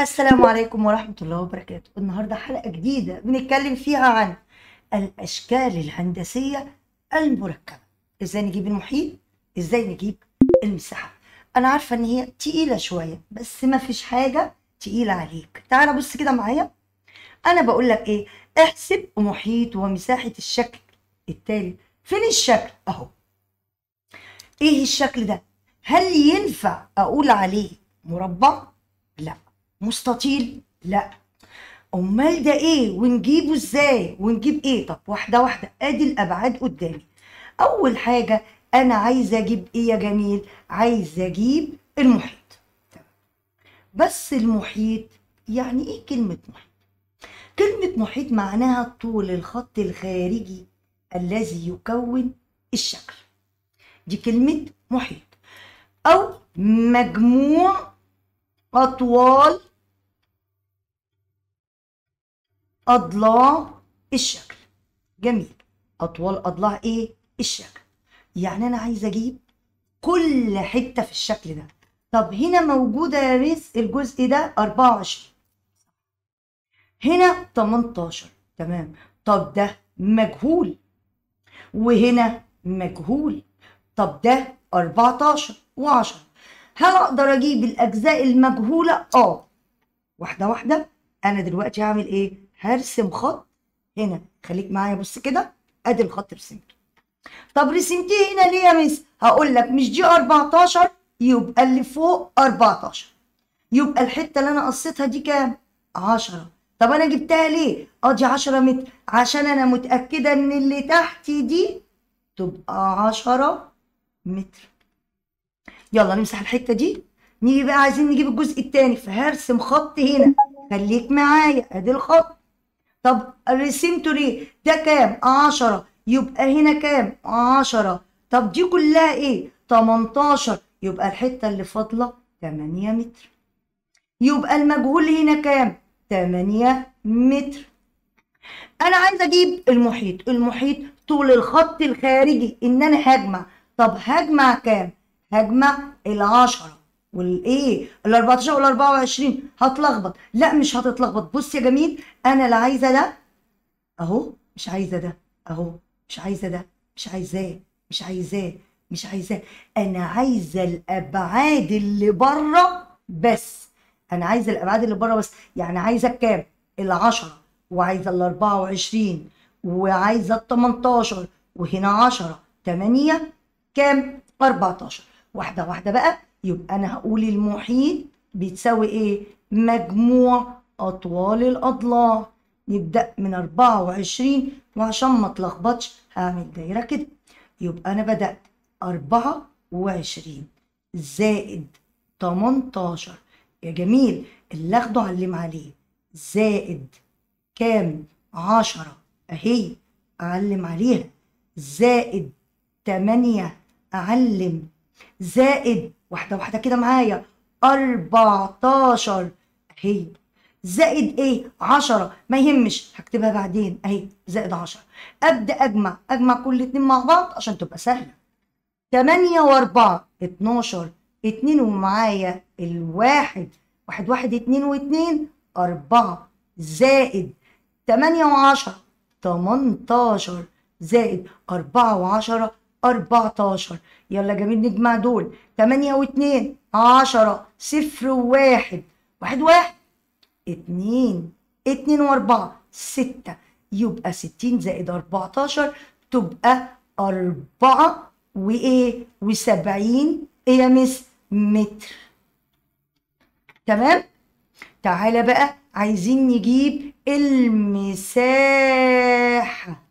السلام عليكم ورحمة الله وبركاته النهاردة حلقة جديدة بنتكلم فيها عن الأشكال الهندسية المركبة إزاي نجيب المحيط إزاي نجيب المساحة أنا عارفة إن هي تقيلة شوية بس ما فيش حاجة تقيلة عليك تعال بص كده معايا أنا بقول لك إيه احسب محيط ومساحة الشكل التالي فين الشكل أهو إيه الشكل ده هل ينفع أقول عليه مربع؟ لا مستطيل لا امال ده ايه ونجيبه ازاي ونجيب ايه طب واحده واحده ادي الابعاد قدامي اول حاجه انا عايزه اجيب ايه يا جميل عايزه اجيب المحيط بس المحيط يعني ايه كلمه محيط كلمه محيط معناها طول الخط الخارجي الذي يكون الشكل دي كلمه محيط او مجموع اطوال أضلاع الشكل جميل أطول أضلاع إيه؟ الشكل يعني أنا عايز أجيب كل حتة في الشكل ده طب هنا موجودة يا ميس الجزء ده 24 هنا 18 تمام طب ده مجهول وهنا مجهول طب ده 14 و10 هل اقدر اجيب الاجزاء المجهوله اه واحده واحده انا دلوقتي هعمل ايه هرسم خط هنا خليك معايا بص كده ادي الخط رسمته طب رسمتيه هنا ليه يا مس هقول لك مش دي 14 يبقى اللي فوق 14 يبقى الحته اللي انا قصيتها دي كام 10 طب انا جبتها ليه اه دي 10 متر عشان انا متاكده ان اللي تحتي دي تبقى 10 متر يلا نمسح الحته دي نيجي بقى عايزين نجيب الجزء الثاني فهرسم خط هنا خليك معايا ادي الخط طب قسمته ليه ده كام عشرة يبقى هنا كام عشرة طب دي كلها ايه 18 يبقى الحتة اللي فاضلة 8 متر يبقى المجهول هنا كام 8 متر انا عايزه اجيب المحيط المحيط طول الخط الخارجي ان انا هجمع طب هجمع كام هجمع العشرة والايه ال 14 وال 24 إيه؟ هتلخبط لا مش هتتلخبط بص يا جميل انا لا عايزه ده اهو مش عايزه ده اهو مش عايزه ده مش عايزاه مش عايزاه مش عايزاه انا عايزه الابعاد اللي بره بس انا عايزه الابعاد اللي بره بس يعني عايزه الكام ال 10 وعايزه ال 24 وعايزه ال 18 وهنا 10 8 كام 14 واحده واحده بقى يبقى أنا هقول المحيط بيتساوي إيه؟ مجموع أطوال الأضلاع نبدأ من 24 وعشان ما اتلخبطش هعمل دايرة كده يبقى أنا بدأت 24 زائد 18 يا جميل اللي اخده علم عليه زائد كام 10 اهي اعلم عليها زائد 8 اعلم زائد واحدة واحدة كده معايا 14 اهي زائد ايه 10 ما يهمش هكتبها بعدين اهي زائد 10 ابدا اجمع اجمع كل اتنين مع بعض عشان تبقى سهله 8 و4 12 2 ومعايا الواحد واحد واحد اتنين واتنين أربعة زائد تمانية وعشرة تمنتاشر زائد أربعة وعشرة 14 يلا جميل نجمع دول 8 و2 10 0 و1 1 1 2 2 و4 6 يبقى 60 زائد 14 تبقى 4 وايه و70 ايه يا مس متر تمام تعالى بقى عايزين نجيب المساحه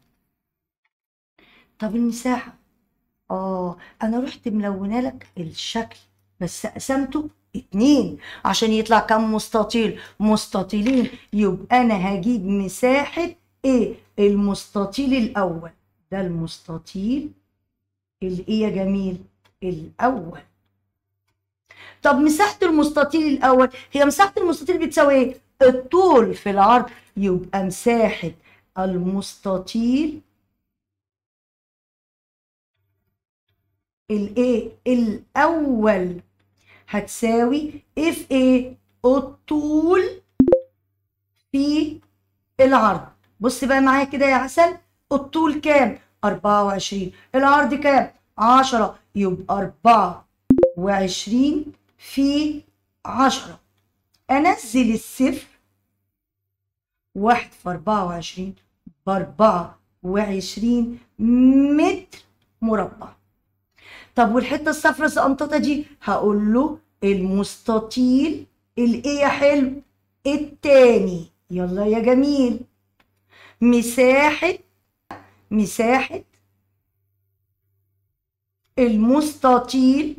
طب المساحه اه انا رحت ملونه لك الشكل بس قسمته اتنين عشان يطلع كم مستطيل مستطيلين يبقى انا هجيب مساحه ايه المستطيل الاول ده المستطيل الايه يا جميل الاول طب مساحه المستطيل الاول هي مساحه المستطيل بتساوي ايه الطول في العرض يبقى مساحه المستطيل الايه الاول هتساوي اف ايه الطول في العرض بص بقى معايا كده يا عسل الطول كام 24 العرض كام 10 يبقى 24 في 10 انزل الصفر واحد في 24 ب 24 متر مربع طب والحته الصفراء السقنططه دي هقول له المستطيل الايه يا حلو التاني يلا يا جميل مساحه مساحه المستطيل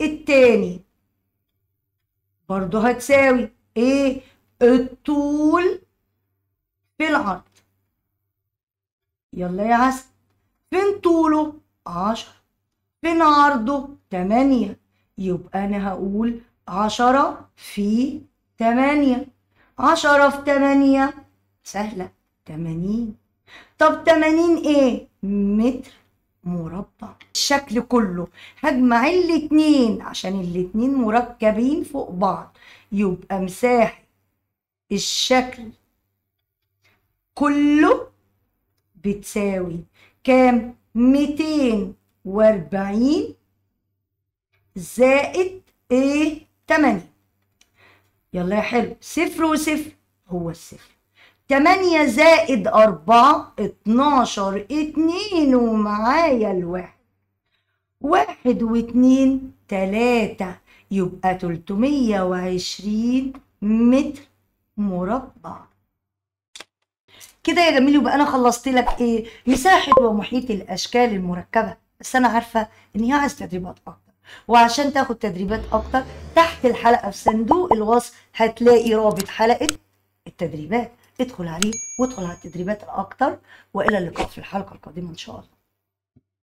التاني برضه هتساوي ايه الطول في العرض يلا يا عسل فين طوله عشرة فين عرضه تمانية يبقى أنا هقول عشرة في تمانية عشرة في تمانية سهلة تمانين طب تمانين ايه متر مربع الشكل كله هجمع الاتنين عشان الاتنين مركبين فوق بعض يبقى مساحة الشكل كله بتساوي كام 240 زائد ايه 8 يلا يا حلو صفر وصفر هو الصفر 8 زائد 4 12 2 ومعايا الواحد واحد واتنين تلاتة يبقى تلتمية وعشرين متر مربع كده يا جميل يبقى انا خلصت لك ايه مساحه ومحيط الاشكال المركبه بس انا عارفه ان هي عايز تدريبات اكتر وعشان تاخد تدريبات اكتر تحت الحلقه في صندوق الوصف هتلاقي رابط حلقه التدريبات ادخل عليه وادخل على التدريبات الاكتر والى اللقاء في الحلقه القادمه ان شاء الله